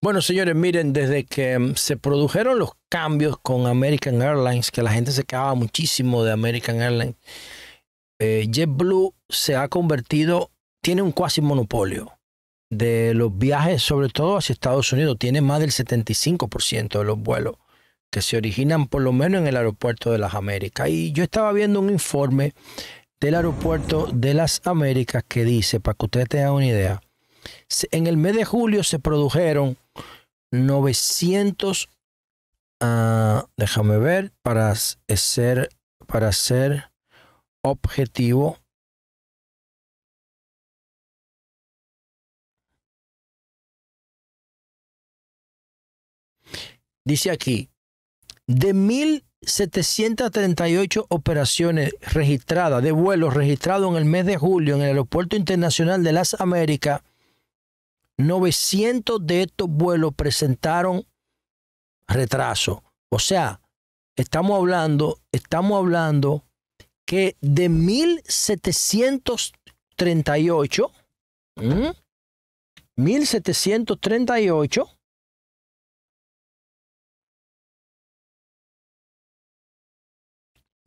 Bueno, señores, miren, desde que mm, se produjeron los cambios con American Airlines, que la gente se quedaba muchísimo de American Airlines, eh, JetBlue se ha convertido, tiene un cuasi monopolio de los viajes, sobre todo hacia Estados Unidos. Tiene más del 75% de los vuelos que se originan por lo menos en el aeropuerto de las Américas. Y yo estaba viendo un informe del aeropuerto de las Américas que dice, para que ustedes tengan una idea, en el mes de julio se produjeron 900, ah, déjame ver, para ser, para ser objetivo. Dice aquí, de 1.738 operaciones registradas, de vuelos registrados en el mes de julio en el Aeropuerto Internacional de las Américas, 900 de estos vuelos presentaron retraso. O sea, estamos hablando, estamos hablando que de 1738, 1738,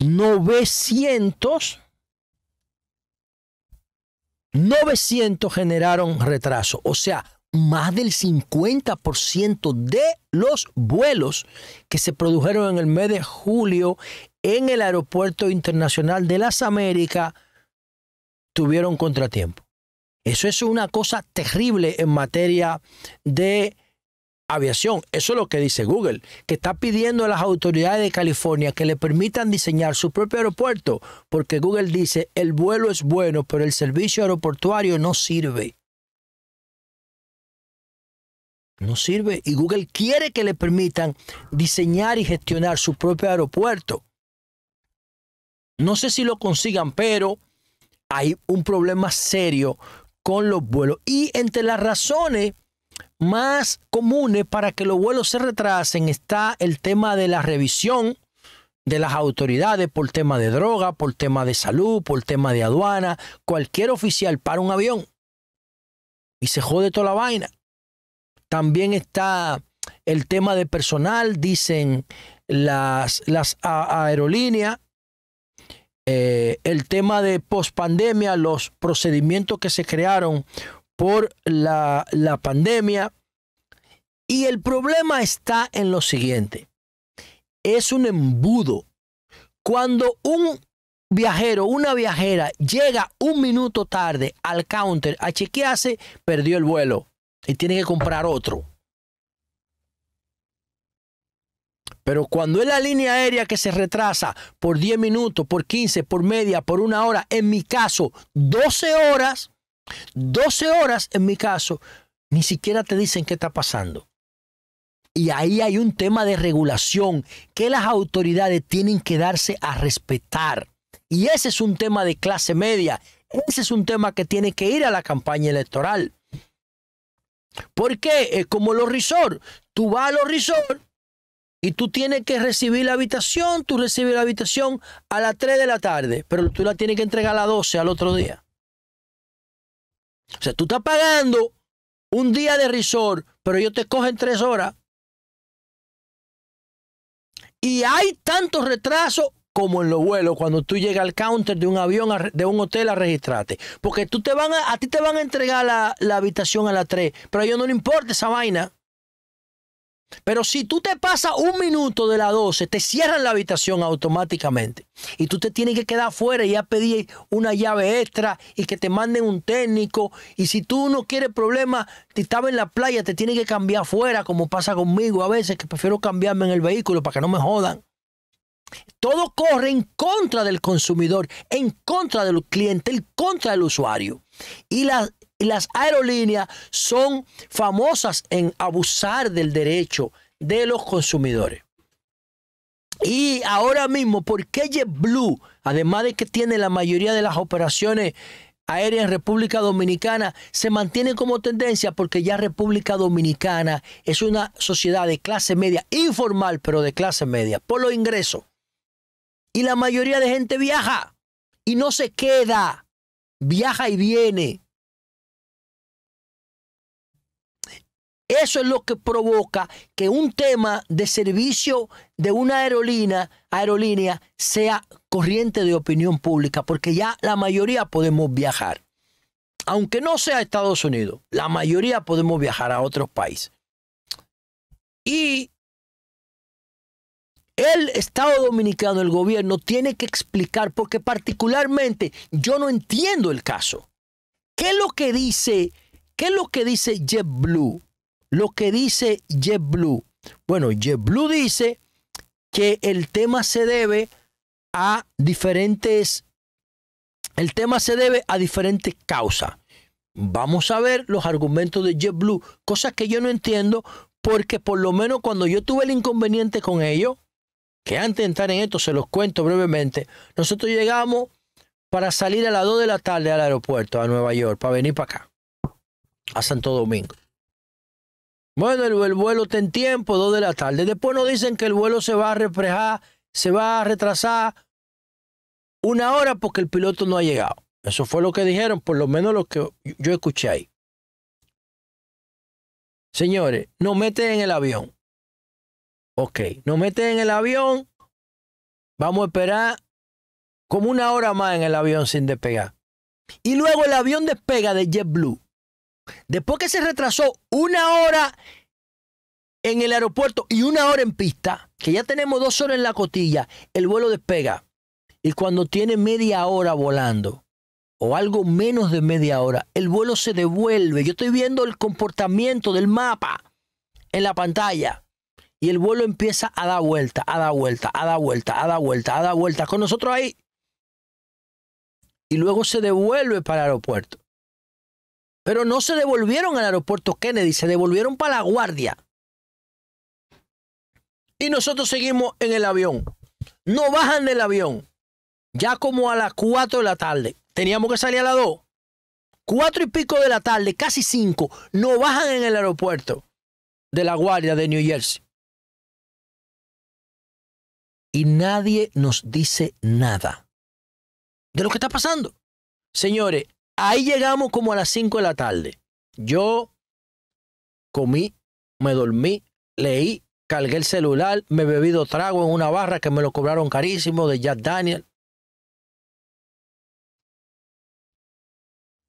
novecientos 900 generaron retraso, o sea, más del 50% de los vuelos que se produjeron en el mes de julio en el Aeropuerto Internacional de las Américas tuvieron contratiempo. Eso es una cosa terrible en materia de aviación. Eso es lo que dice Google, que está pidiendo a las autoridades de California que le permitan diseñar su propio aeropuerto, porque Google dice, el vuelo es bueno, pero el servicio aeroportuario no sirve. No sirve. Y Google quiere que le permitan diseñar y gestionar su propio aeropuerto. No sé si lo consigan, pero hay un problema serio con los vuelos. Y entre las razones más comunes para que los vuelos se retrasen está el tema de la revisión de las autoridades por tema de droga, por tema de salud, por tema de aduana. Cualquier oficial para un avión y se jode toda la vaina. También está el tema de personal, dicen las, las aerolíneas. Eh, el tema de pospandemia, los procedimientos que se crearon por la, pandemia. Y el problema está en lo siguiente. Es un embudo. Cuando un viajero, una viajera llega un minuto tarde al counter a chequearse, perdió el vuelo y tiene que comprar otro. Pero cuando es la línea aérea que se retrasa por 10 minutos, por 15, por media, por una hora, en mi caso, 12 horas, 12 horas en mi caso, ni siquiera te dicen qué está pasando. Y ahí hay un tema de regulación que las autoridades tienen que darse a respetar. Y ese es un tema de clase media. Ese es un tema que tiene que ir a la campaña electoral. Porque es como los risor. Tú vas a los resorts y tú tienes que recibir la habitación. Tú recibes la habitación a las 3 de la tarde, pero tú la tienes que entregar a las 12 al otro día. O sea, tú estás pagando un día de resort, pero ellos te cogen tres horas. Y hay tanto retraso como en los vuelos cuando tú llegas al counter de un avión, de un hotel a registrarte. Porque tú te van a, ti te van a entregar la, habitación a las tres, pero a ellos no le importa esa vaina. Pero si tú te pasas un minuto de las 12, te cierran la habitación automáticamente. Y tú te tienes que quedar fuera y ya pedir una llave extra y que te manden un técnico. Y si tú no quieres problemas, te estaba en la playa, te tienes que cambiar afuera, como pasa conmigo a veces, que prefiero cambiarme en el vehículo para que no me jodan. Todo corre en contra del consumidor, en contra del cliente, en contra del usuario. Y la, y las aerolíneas son famosas en abusar del derecho de los consumidores. Y ahora mismo, ¿por qué JetBlue, además de que tiene la mayoría de las operaciones aéreas en República Dominicana se mantiene como tendencia porque ya República Dominicana es una sociedad de clase media, informal, pero de clase media, por los ingresos. Y la mayoría de gente viaja y no se queda, viaja y viene. Eso es lo que provoca que un tema de servicio de una aerolínea, sea corriente de opinión pública, porque ya la mayoría podemos viajar. Aunque no sea Estados Unidos, la mayoría podemos viajar a otros países. Y el Estado Dominicano, el gobierno, tiene que explicar, porque particularmente yo no entiendo el caso. ¿Qué es lo que dice, qué es lo que dice JetBlue? lo que dice JetBlue. Bueno, JetBlue dice que el tema se debe a diferentes el tema se debe a diferentes causas. Vamos a ver los argumentos de JetBlue, cosas que yo no entiendo porque por lo menos cuando yo tuve el inconveniente con ellos, que antes de entrar en esto se los cuento brevemente, nosotros llegamos para salir a las 2 de la tarde al aeropuerto, a Nueva York, para venir para acá, a Santo Domingo. Bueno, el, vuelo está en tiempo, dos de la tarde. Después nos dicen que el vuelo se va a reflejar, se va a retrasar una hora porque el piloto no ha llegado. Eso fue lo que dijeron, por lo menos lo que yo escuché ahí. Señores, nos meten en el avión. Ok, nos meten en el avión. Vamos a esperar como una hora más en el avión sin despegar. Y luego el avión despega de JetBlue después que se retrasó una hora en el aeropuerto y una hora en pista, que ya tenemos dos horas en la cotilla, el vuelo despega. Y cuando tiene media hora volando, o algo menos de media hora, el vuelo se devuelve. Yo estoy viendo el comportamiento del mapa en la pantalla. Y el vuelo empieza a dar vuelta, a dar vuelta, a dar vuelta, a dar vuelta, a dar vuelta. Con nosotros ahí. Y luego se devuelve para el aeropuerto. Pero no se devolvieron al aeropuerto Kennedy, se devolvieron para la guardia. Y nosotros seguimos en el avión. No bajan del avión. Ya como a las 4 de la tarde. Teníamos que salir a las 2. 4 y pico de la tarde, casi 5. No bajan en el aeropuerto de la guardia de New Jersey. Y nadie nos dice nada de lo que está pasando. Señores, Ahí llegamos como a las 5 de la tarde. Yo comí, me dormí, leí, cargué el celular, me bebí bebido trago en una barra que me lo cobraron carísimo de Jack Daniel.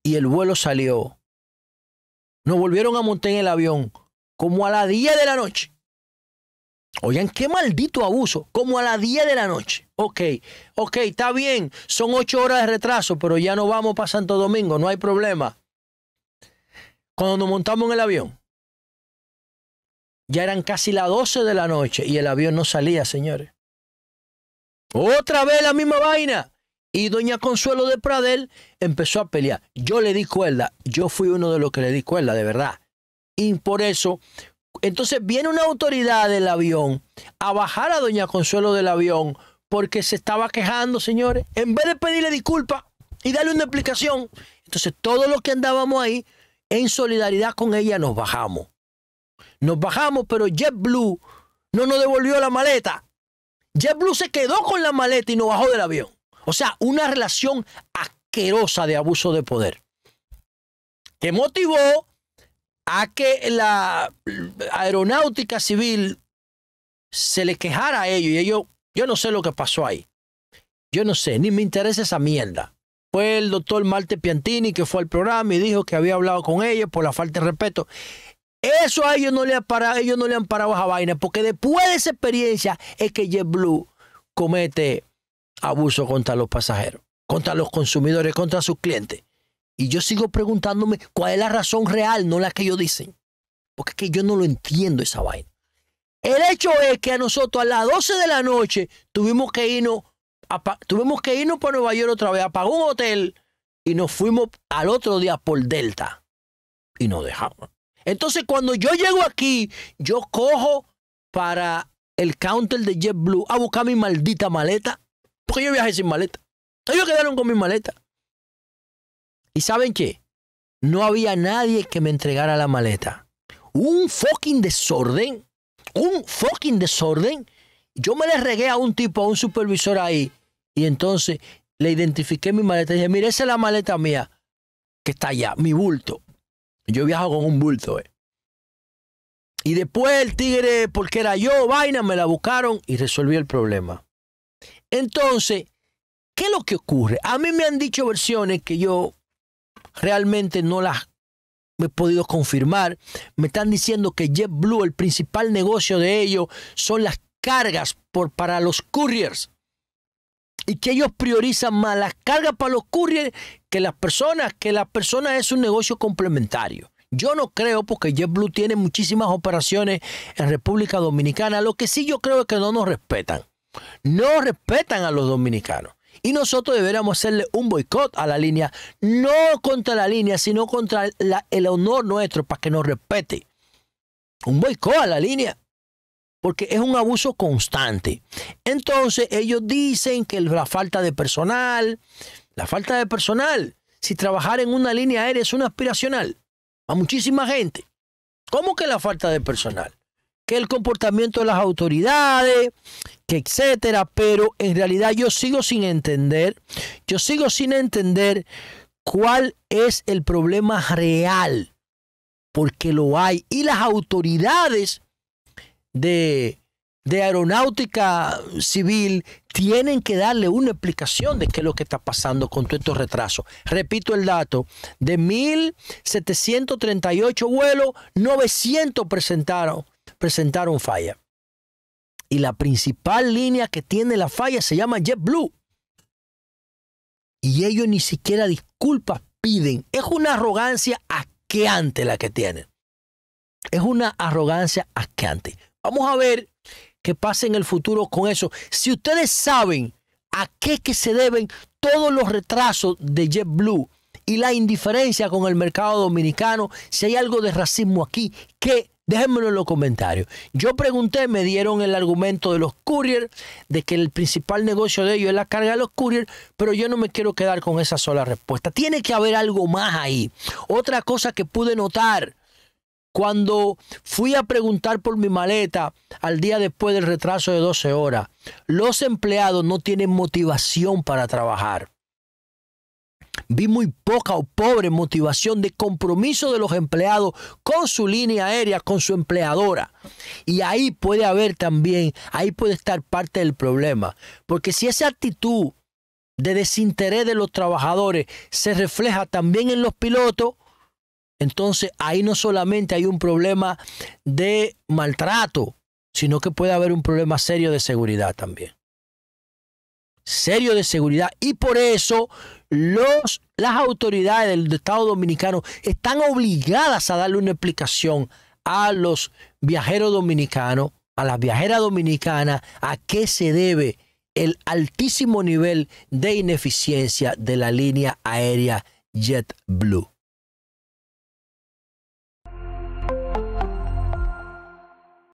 Y el vuelo salió. Nos volvieron a montar en el avión como a las 10 de la noche. Oigan, qué maldito abuso. Como a las 10 de la noche. Ok, ok, está bien. Son 8 horas de retraso, pero ya no vamos para Santo Domingo. No hay problema. Cuando nos montamos en el avión, ya eran casi las 12 de la noche y el avión no salía, señores. Otra vez la misma vaina. Y doña Consuelo de Pradel empezó a pelear. Yo le di cuerda. Yo fui uno de los que le di cuerda, de verdad. Y por eso, entonces viene una autoridad del avión a bajar a Doña Consuelo del avión porque se estaba quejando, señores. En vez de pedirle disculpas y darle una explicación. Entonces todos los que andábamos ahí, en solidaridad con ella, nos bajamos. Nos bajamos, pero JetBlue no nos devolvió la maleta. JetBlue se quedó con la maleta y nos bajó del avión. O sea, una relación asquerosa de abuso de poder. Que motivó a que la, aeronáutica civil se le quejara a ellos y ellos, yo no sé lo que pasó ahí. Yo no sé, ni me interesa esa mierda. Fue el doctor Marte Piantini que fue al programa y dijo que había hablado con ellos por la falta de respeto. Eso a ellos no le, han parado, ellos no le han parado esa vaina, porque después de esa experiencia es que JetBlue comete abuso contra los pasajeros, contra los consumidores, contra sus clientes. Y yo sigo preguntándome cuál es la razón real, no la que ellos dicen. Porque es que yo no lo entiendo esa vaina. El hecho es que a nosotros a las 12 de la noche tuvimos que irnos, tuvimos que irnos para Nueva York otra vez, apagó un hotel y nos fuimos al otro día por Delta. Y nos dejamos. Entonces cuando yo llego aquí, yo cojo para el counter de JetBlue a buscar mi maldita maleta. Porque yo viajé sin maleta. Ellos quedaron con mi maleta. ¿Y saben qué? No había nadie que me entregara la maleta un fucking desorden, un fucking desorden. Yo me le regué a un tipo, a un supervisor ahí, y entonces le identifiqué mi maleta y dije, mire, esa es la maleta mía que está allá, mi bulto. Yo viajo con un bulto, eh. Y después el tigre, porque era yo, vaina, me la buscaron y resolví el problema. Entonces, ¿qué es lo que ocurre? A mí me han dicho versiones que yo realmente no las me he podido confirmar, me están diciendo que JetBlue, el principal negocio de ellos, son las cargas para los couriers. Y que ellos priorizan más las cargas para los couriers que las personas, que las personas es un negocio complementario. Yo no creo porque JetBlue tiene muchísimas operaciones en República Dominicana. Lo que sí yo creo es que no nos respetan. No respetan a los dominicanos. Y nosotros deberíamos hacerle un boicot a la línea, no contra la línea, sino contra el honor nuestro para que nos respete. Un boicot a la línea porque es un abuso constante. Entonces ellos dicen que la falta de personal, la falta de personal, si trabajar en una línea aérea es una aspiracional a muchísima gente. ¿Cómo que la falta de personal? el comportamiento de las autoridades, que etcétera, pero en realidad yo sigo sin entender, yo sigo sin entender cuál es el problema real, porque lo hay. Y las autoridades de, de aeronáutica civil tienen que darle una explicación de qué es lo que está pasando con todos estos retrasos. Repito el dato, de 1.738 vuelos, 900 presentaron presentaron falla. Y la principal línea que tiene la falla se llama Blue Y ellos ni siquiera disculpas piden. Es una arrogancia asqueante la que tienen. Es una arrogancia asqueante. Vamos a ver qué pasa en el futuro con eso. Si ustedes saben a qué que se deben todos los retrasos de Blue y la indiferencia con el mercado dominicano, si hay algo de racismo aquí, que Déjenmelo en los comentarios. Yo pregunté, me dieron el argumento de los couriers, de que el principal negocio de ellos es la carga de los couriers, pero yo no me quiero quedar con esa sola respuesta. Tiene que haber algo más ahí. Otra cosa que pude notar cuando fui a preguntar por mi maleta al día después del retraso de 12 horas, los empleados no tienen motivación para trabajar. Vi muy poca o pobre motivación de compromiso de los empleados con su línea aérea, con su empleadora. Y ahí puede haber también, ahí puede estar parte del problema. Porque si esa actitud de desinterés de los trabajadores se refleja también en los pilotos, entonces ahí no solamente hay un problema de maltrato, sino que puede haber un problema serio de seguridad también serio de seguridad y por eso los, las autoridades del Estado Dominicano están obligadas a darle una explicación a los viajeros dominicanos, a las viajeras dominicanas, a qué se debe el altísimo nivel de ineficiencia de la línea aérea JetBlue.